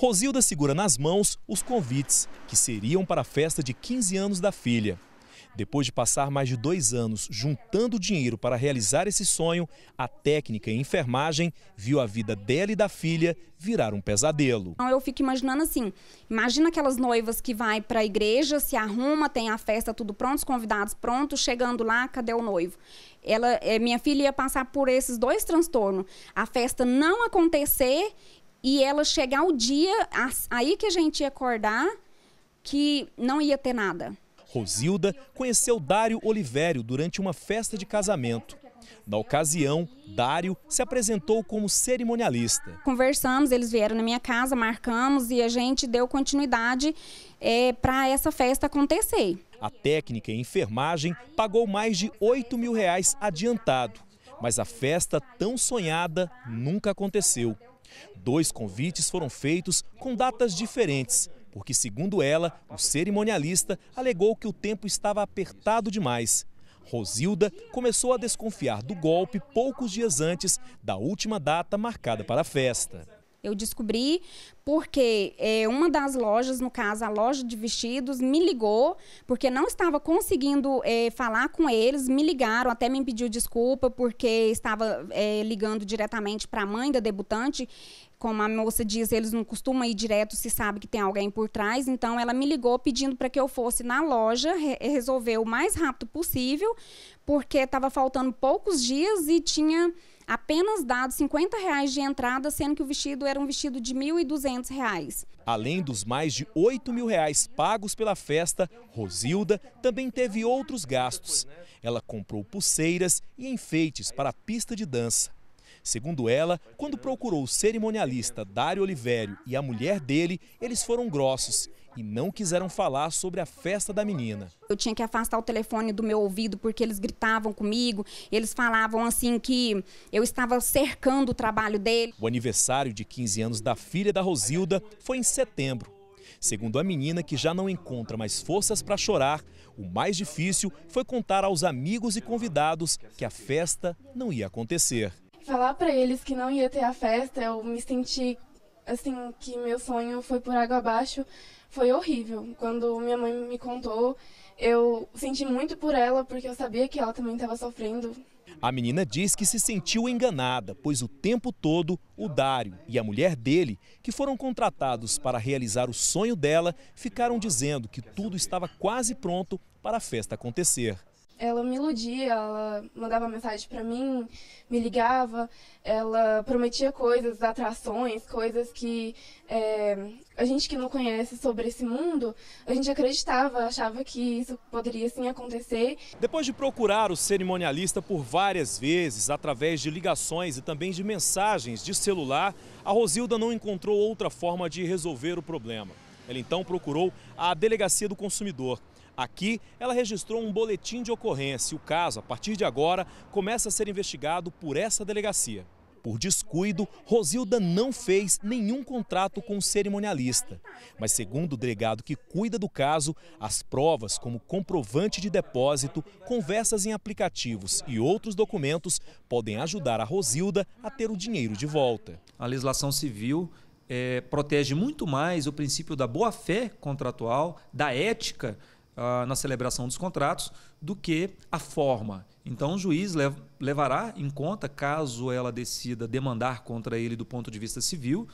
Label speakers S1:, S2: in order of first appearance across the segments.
S1: Rosilda segura nas mãos os convites, que seriam para a festa de 15 anos da filha. Depois de passar mais de dois anos juntando dinheiro para realizar esse sonho, a técnica em enfermagem viu a vida dela e da filha virar um pesadelo.
S2: Então, eu fico imaginando assim, imagina aquelas noivas que vai para a igreja, se arruma, tem a festa tudo pronto, os convidados prontos, chegando lá, cadê o noivo? Ela, eh, minha filha ia passar por esses dois transtornos, a festa não acontecer e ela chegar o dia, aí que a gente ia acordar, que não ia ter nada.
S1: Rosilda conheceu Dário Olivério durante uma festa de casamento. Na ocasião, Dário se apresentou como cerimonialista.
S2: Conversamos, eles vieram na minha casa, marcamos e a gente deu continuidade é, para essa festa acontecer.
S1: A técnica em enfermagem pagou mais de 8 mil reais adiantado, mas a festa tão sonhada nunca aconteceu. Dois convites foram feitos com datas diferentes, porque, segundo ela, o cerimonialista alegou que o tempo estava apertado demais. Rosilda começou a desconfiar do golpe poucos dias antes da última data marcada para a festa. Eu descobri
S2: porque é, uma das lojas, no caso a loja de vestidos, me ligou porque não estava conseguindo é, falar com eles. Me ligaram, até me pediu desculpa porque estava é, ligando diretamente para a mãe da debutante. Como a moça diz, eles não costumam ir direto se sabe que tem alguém por trás. Então ela me ligou pedindo para que eu fosse na loja re resolver o mais rápido possível porque estava faltando poucos dias e tinha apenas dado 50 reais de entrada, sendo que o vestido era um vestido de R$ 1.200.
S1: Além dos mais de 8 mil reais pagos pela festa, Rosilda também teve outros gastos. Ela comprou pulseiras e enfeites para a pista de dança. Segundo ela, quando procurou o cerimonialista Dário Oliveiro e a mulher dele, eles foram grossos e não quiseram falar sobre a festa da menina.
S2: Eu tinha que afastar o telefone do meu ouvido porque eles gritavam comigo, eles falavam assim que eu estava cercando o trabalho dele.
S1: O aniversário de 15 anos da filha da Rosilda foi em setembro. Segundo a menina, que já não encontra mais forças para chorar, o mais difícil foi contar aos amigos e convidados que a festa não ia acontecer.
S3: Falar para eles que não ia ter a festa, eu me senti assim que meu sonho foi por água abaixo, foi horrível. Quando minha mãe me contou, eu senti muito por ela porque eu sabia que ela também estava sofrendo.
S1: A menina diz que se sentiu enganada, pois o tempo todo o Dário e a mulher dele, que foram contratados para realizar o sonho dela, ficaram dizendo que tudo estava quase pronto para a festa acontecer
S3: ela me iludia, ela mandava mensagem para mim, me ligava, ela prometia coisas, atrações, coisas que é, a gente que não conhece sobre esse mundo, a gente acreditava, achava que isso poderia sim acontecer.
S1: Depois de procurar o cerimonialista por várias vezes, através de ligações e também de mensagens de celular, a Rosilda não encontrou outra forma de resolver o problema. Ela então procurou a Delegacia do Consumidor. Aqui, ela registrou um boletim de ocorrência. O caso, a partir de agora, começa a ser investigado por essa delegacia. Por descuido, Rosilda não fez nenhum contrato com o cerimonialista. Mas, segundo o delegado que cuida do caso, as provas, como comprovante de depósito, conversas em aplicativos e outros documentos, podem
S4: ajudar a Rosilda a ter o dinheiro de volta. A legislação civil é, protege muito mais o princípio da boa-fé contratual, da ética ah, na celebração dos contratos, do que a forma. Então, o juiz lev levará em conta, caso ela decida demandar contra ele do ponto de vista civil,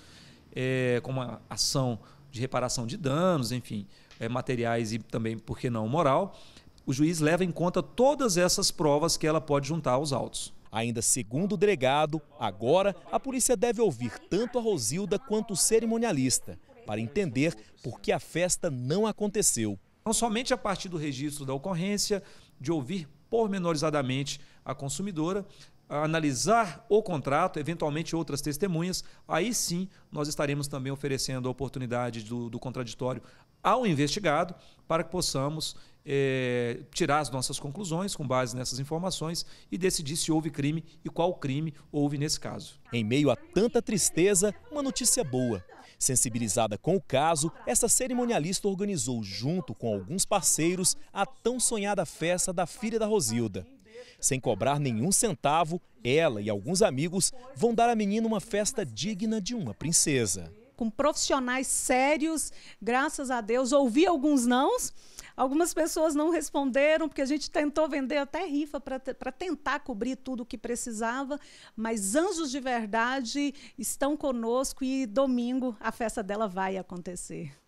S4: é, como ação de reparação de danos, enfim, é, materiais e também, por que não, moral, o juiz leva em conta todas essas provas que ela pode juntar aos autos. Ainda segundo
S1: o delegado, agora a polícia deve ouvir tanto a Rosilda quanto o cerimonialista
S4: para entender por que a festa não aconteceu. Não somente a partir do registro da ocorrência, de ouvir pormenorizadamente a consumidora, a analisar o contrato, eventualmente outras testemunhas, aí sim nós estaremos também oferecendo a oportunidade do, do contraditório ao investigado para que possamos é, tirar as nossas conclusões com base nessas informações e decidir se houve crime e qual crime houve nesse caso. Em meio a tanta tristeza, uma notícia boa.
S1: Sensibilizada com o caso, essa cerimonialista organizou, junto com alguns parceiros, a tão sonhada festa da filha da Rosilda. Sem cobrar nenhum centavo, ela e alguns amigos vão dar à menina uma festa digna de uma princesa com profissionais sérios, graças a Deus. Ouvi alguns nãos, algumas pessoas não
S4: responderam, porque a gente tentou vender até rifa para tentar cobrir tudo o que precisava, mas anjos de verdade estão conosco e domingo a festa dela vai acontecer.